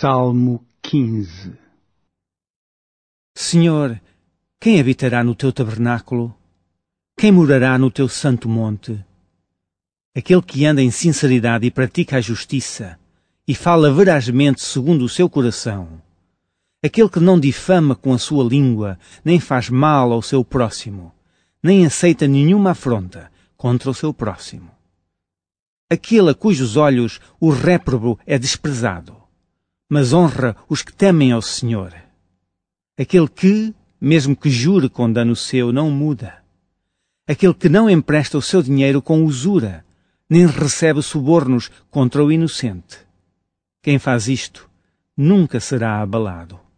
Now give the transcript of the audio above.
Salmo 15 Senhor, quem habitará no teu tabernáculo? Quem morará no teu santo monte? Aquele que anda em sinceridade e pratica a justiça, e fala verazmente segundo o seu coração. Aquele que não difama com a sua língua, nem faz mal ao seu próximo, nem aceita nenhuma afronta contra o seu próximo. Aquele a cujos olhos o réprobo é desprezado mas honra os que temem ao Senhor. Aquele que, mesmo que jure com dano seu, não muda. Aquele que não empresta o seu dinheiro com usura, nem recebe subornos contra o inocente. Quem faz isto nunca será abalado.